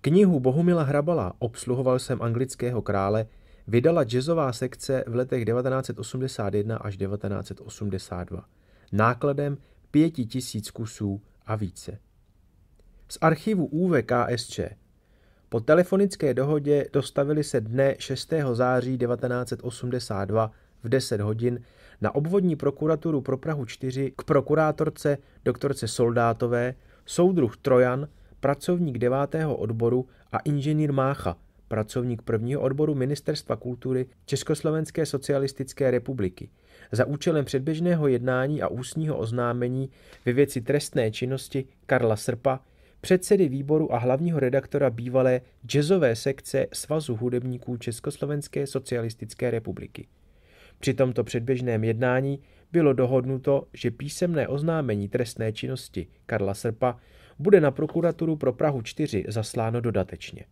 Knihu Bohumila Hrabala Obsluhoval jsem anglického krále vydala jazzová sekce v letech 1981 až 1982 nákladem pěti tisíc kusů a více. Z archivu UVKSČ po telefonické dohodě dostavili se dne 6. září 1982 v 10 hodin na obvodní prokuraturu pro Prahu 4 k prokurátorce doktorce Soldátové, soudruh Trojan pracovník devátého odboru a inženýr Mácha, pracovník prvního odboru Ministerstva kultury Československé socialistické republiky, za účelem předběžného jednání a ústního oznámení ve věci trestné činnosti Karla Srpa, předsedy výboru a hlavního redaktora bývalé jazzové sekce Svazu hudebníků Československé socialistické republiky. Při tomto předběžném jednání bylo dohodnuto, že písemné oznámení trestné činnosti Karla Srpa bude na prokuraturu pro Prahu 4 zasláno dodatečně.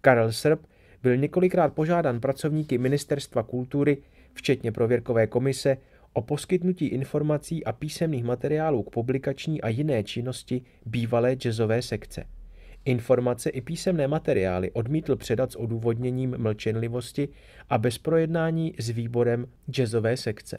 Karel Srb byl několikrát požádán pracovníky Ministerstva kultury, včetně prověrkové komise, o poskytnutí informací a písemných materiálů k publikační a jiné činnosti bývalé jazzové sekce. Informace i písemné materiály odmítl předat s odůvodněním mlčenlivosti a bez projednání s výborem jazzové sekce.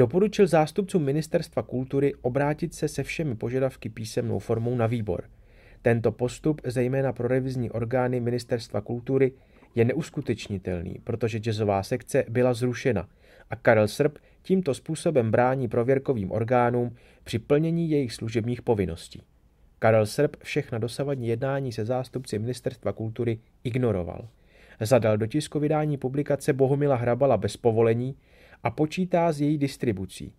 Doporučil zástupcům Ministerstva kultury obrátit se se všemi požadavky písemnou formou na výbor. Tento postup, zejména pro revizní orgány Ministerstva kultury, je neuskutečnitelný, protože jazzová sekce byla zrušena a Karel Srb tímto způsobem brání prověrkovým orgánům při plnění jejich služebních povinností. Karel Srb všechna dosavadní jednání se zástupci Ministerstva kultury ignoroval. Zadal do tisku vydání publikace Bohumila Hrabala bez povolení a počítá s její distribucí.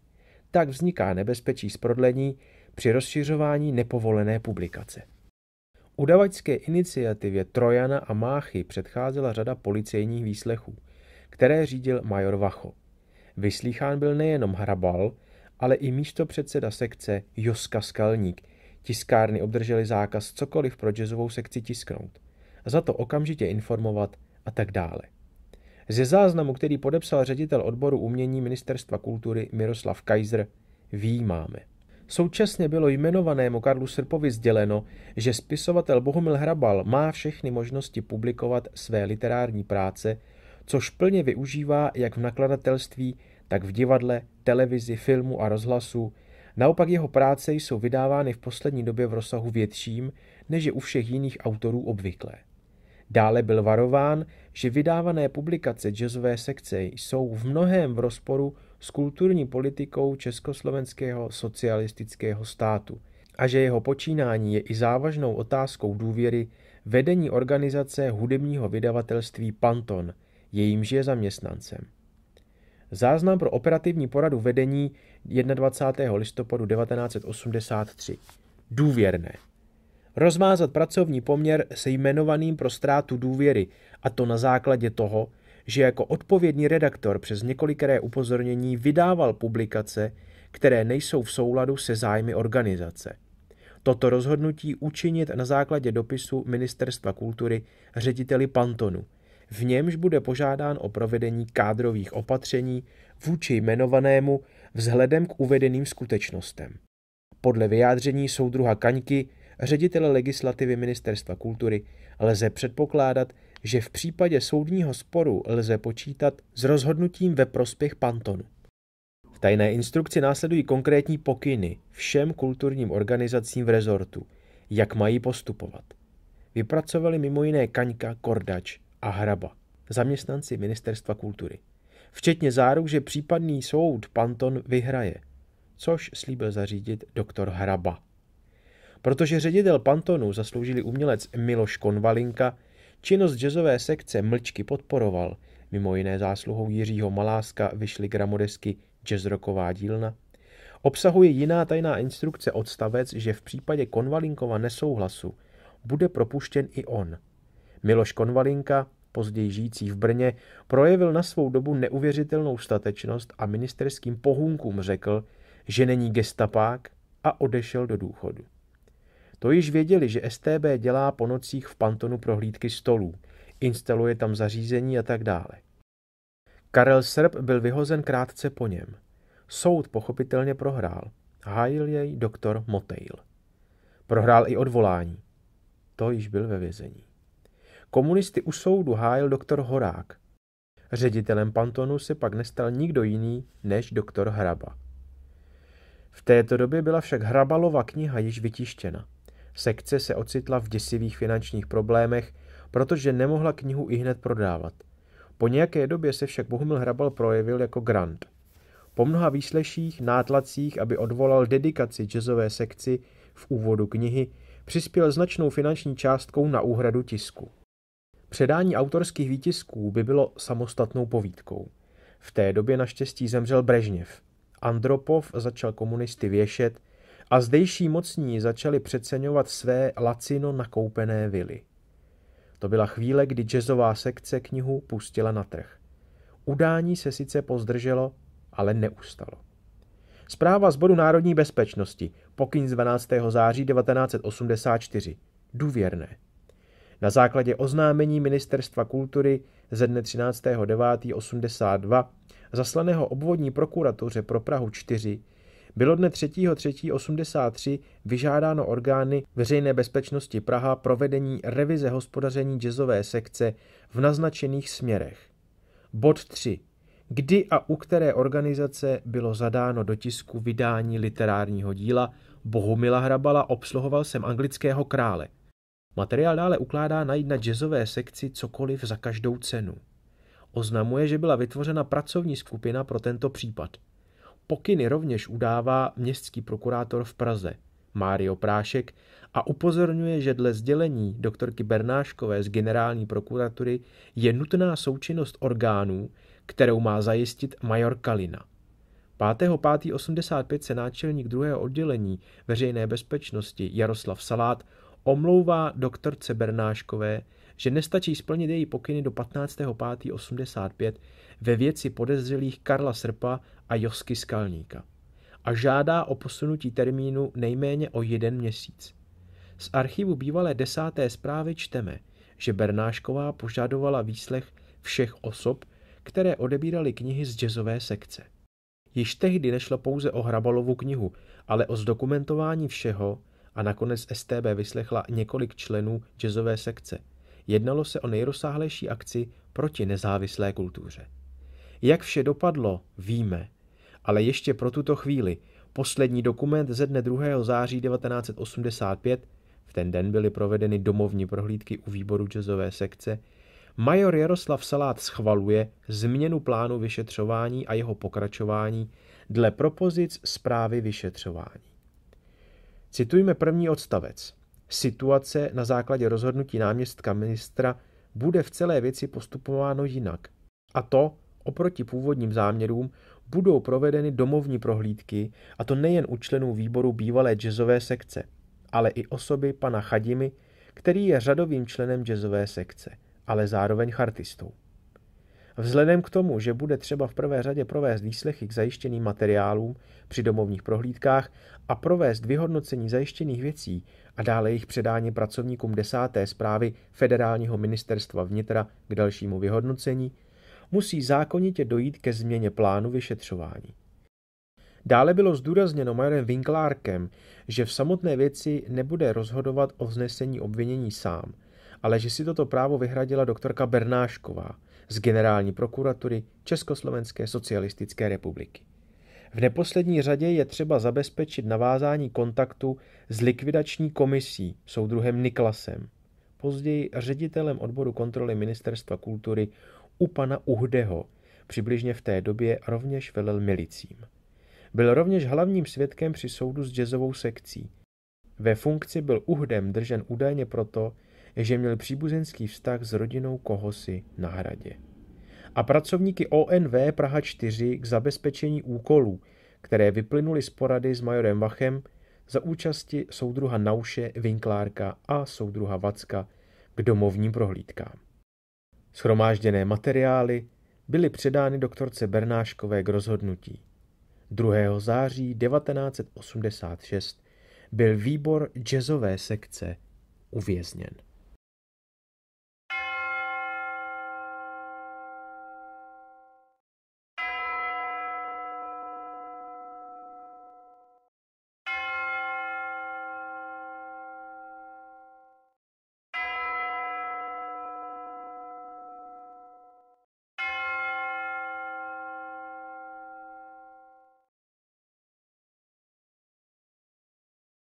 Tak vzniká nebezpečí z prodlení při rozšiřování nepovolené publikace. Udavačské iniciativě Trojana a Máchy předcházela řada policejních výslechů, které řídil major Vacho. Vyslýchán byl nejenom Hrabal, ale i místo předseda sekce Joska Skalník. Tiskárny obdrželi zákaz cokoliv pro jazzovou sekci tisknout. Za to okamžitě informovat a tak dále. Ze záznamu, který podepsal ředitel odboru umění Ministerstva kultury Miroslav Kaiser, výjímáme. Současně bylo jmenovanému Karlu Srpovi sděleno, že spisovatel Bohumil Hrabal má všechny možnosti publikovat své literární práce, což plně využívá jak v nakladatelství, tak v divadle, televizi, filmu a rozhlasu. Naopak jeho práce jsou vydávány v poslední době v rozsahu větším, než je u všech jiných autorů obvyklé. Dále byl varován, že vydávané publikace jazzové sekce jsou v mnohém v rozporu s kulturní politikou československého socialistického státu a že jeho počínání je i závažnou otázkou důvěry vedení organizace hudebního vydavatelství Panton, jejímž je zaměstnancem. Záznam pro operativní poradu vedení 21. listopadu 1983. Důvěrné rozmázat pracovní poměr se jmenovaným pro ztrátu důvěry, a to na základě toho, že jako odpovědný redaktor přes několikré upozornění vydával publikace, které nejsou v souladu se zájmy organizace. Toto rozhodnutí učinit na základě dopisu Ministerstva kultury řediteli Pantonu, v němž bude požádán o provedení kádrových opatření vůči jmenovanému vzhledem k uvedeným skutečnostem. Podle vyjádření soudruha Kaňky ředitele legislativy Ministerstva kultury, lze předpokládat, že v případě soudního sporu lze počítat s rozhodnutím ve prospěch Pantonu. V tajné instrukci následují konkrétní pokyny všem kulturním organizacím v rezortu, jak mají postupovat. Vypracovali mimo jiné Kaňka, Kordač a Hraba, zaměstnanci Ministerstva kultury. Včetně záruk, že případný soud Panton vyhraje, což slíbil zařídit doktor Hraba. Protože ředitel Pantonu zasloužili umělec Miloš Konvalinka, činnost jazzové sekce mlčky podporoval, mimo jiné zásluhou Jiřího Maláska vyšly gramodesky Jazzroková dílna. Obsahuje jiná tajná instrukce odstavec, že v případě Konvalinkova nesouhlasu bude propuštěn i on. Miloš Konvalinka, později žijící v Brně, projevil na svou dobu neuvěřitelnou statečnost a ministerským pohunkům řekl, že není gestapák a odešel do důchodu. To již věděli, že STB dělá po nocích v pantonu prohlídky stolů, instaluje tam zařízení a tak dále. Karel Srb byl vyhozen krátce po něm. Soud pochopitelně prohrál. Hájil jej doktor Motejl. Prohrál i odvolání. To již byl ve vězení. Komunisty u soudu hájil doktor Horák. Ředitelem Pantonu se pak nestal nikdo jiný než doktor Hraba. V této době byla však Hrabalova kniha již vytištěna. Sekce se ocitla v děsivých finančních problémech, protože nemohla knihu i hned prodávat. Po nějaké době se však Bohumil Hrabal projevil jako grant. Po mnoha výsleších, nátlacích, aby odvolal dedikaci jazzové sekci v úvodu knihy, přispěl značnou finanční částkou na úhradu tisku. Předání autorských výtisků by bylo samostatnou povídkou. V té době naštěstí zemřel Brežněv. Andropov začal komunisty věšet, a zdejší mocní začali přeceňovat své lacino nakoupené vily. To byla chvíle, kdy jazzová sekce knihu pustila na trh. Udání se sice pozdrželo, ale neustalo. Zpráva z bodu národní bezpečnosti, pokyn z 12. září 1984. Důvěrné. Na základě oznámení Ministerstva kultury ze dne 82. zaslaného obvodní prokuratuře pro Prahu 4 bylo dne 3.3.83 vyžádáno orgány veřejné bezpečnosti Praha provedení revize hospodaření jazzové sekce v naznačených směrech. Bod 3. Kdy a u které organizace bylo zadáno do tisku vydání literárního díla Bohumila Hrabala obsluhoval jsem anglického krále. Materiál dále ukládá najít na jazzové sekci cokoliv za každou cenu. Oznamuje, že byla vytvořena pracovní skupina pro tento případ – Pokyny rovněž udává městský prokurátor v Praze Mário Prášek a upozorňuje, že dle sdělení doktorky Bernáškové z generální prokuratury je nutná součinnost orgánů, kterou má zajistit major Kalina. 5.5.85 se náčelník druhého oddělení veřejné bezpečnosti Jaroslav Salát omlouvá doktorce Bernáškové, že nestačí splnit její pokyny do 15.5.85 ve věci podezřelých Karla Srpa a Josky Skalníka a žádá o posunutí termínu nejméně o jeden měsíc. Z archivu bývalé desáté zprávy čteme, že Bernášková požadovala výslech všech osob, které odebíraly knihy z jazzové sekce. Již tehdy nešlo pouze o Hrabalovu knihu, ale o zdokumentování všeho, a nakonec STB vyslechla několik členů jazzové sekce. Jednalo se o nejrozsáhlejší akci proti nezávislé kultuře. Jak vše dopadlo, víme, ale ještě pro tuto chvíli poslední dokument ze dne 2. září 1985, v ten den byly provedeny domovní prohlídky u výboru jazzové sekce, Major Jaroslav Salát schvaluje změnu plánu vyšetřování a jeho pokračování dle propozic zprávy vyšetřování. Citujme první odstavec. Situace na základě rozhodnutí náměstka ministra bude v celé věci postupováno jinak. A to oproti původním záměrům budou provedeny domovní prohlídky, a to nejen u členů výboru bývalé jazzové sekce, ale i osoby pana Chadimy, který je řadovým členem jazzové sekce, ale zároveň chartistou. Vzhledem k tomu, že bude třeba v prvé řadě provést výslechy k zajištěným materiálům při domovních prohlídkách a provést vyhodnocení zajištěných věcí a dále jejich předání pracovníkům desáté zprávy Federálního ministerstva vnitra k dalšímu vyhodnocení, musí zákonitě dojít ke změně plánu vyšetřování. Dále bylo zdůrazněno majorem Winklárkem, že v samotné věci nebude rozhodovat o vznesení obvinění sám, ale že si toto právo vyhradila doktorka Bernášková – z generální prokuratury Československé socialistické republiky. V neposlední řadě je třeba zabezpečit navázání kontaktu s likvidační komisí soudruhem Niklasem, později ředitelem odboru kontroly Ministerstva kultury u pana Uhdeho, přibližně v té době rovněž velel milicím. Byl rovněž hlavním svědkem při soudu s jazzovou sekcí. Ve funkci byl Uhdem držen údajně proto, že měl příbuzenský vztah s rodinou Kohosy na hradě. A pracovníky ONV Praha 4 k zabezpečení úkolů, které vyplynuly z porady s majorem Vachem za účasti soudruha Nauše, Vinklárka a soudruha Vacka k domovním prohlídkám. Schromážděné materiály byly předány doktorce Bernáškové k rozhodnutí. 2. září 1986 byl výbor jazzové sekce uvězněn.